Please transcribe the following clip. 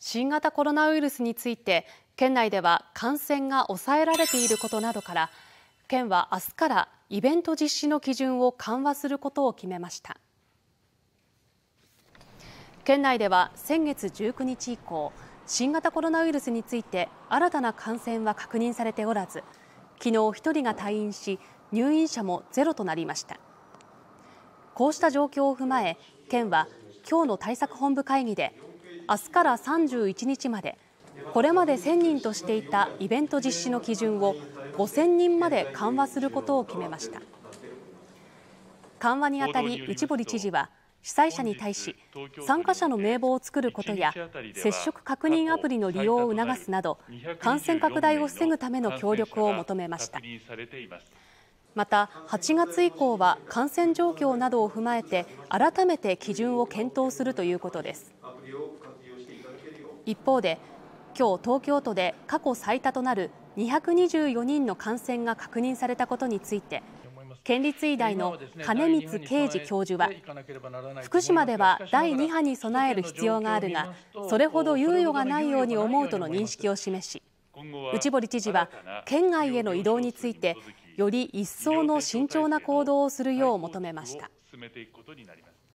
新型コロナウイルスについて県内では感染が抑えられていることなどから県は明日からイベント実施の基準を緩和することを決めました県内では先月19日以降新型コロナウイルスについて新たな感染は確認されておらず昨日1人が退院し入院者もゼロとなりましたこうした状況を踏まえ県は今日の対策本部会議で明日から31日までこれまで1000人としていたイベント実施の基準を5000人まで緩和することを決めました緩和にあたり内堀知事は主催者に対し参加者の名簿を作ることや接触確認アプリの利用を促すなど感染拡大を防ぐための協力を求めましたまた8月以降は感染状況などを踏まえて改めて基準を検討するということです一方で、今日東京都で過去最多となる224人の感染が確認されたことについて県立医大の金光刑事教授は福島では第2波に備える必要があるがそれほど猶予がないように思うとの認識を示し内堀知事は県外への移動についてより一層の慎重な行動をするよう求めました。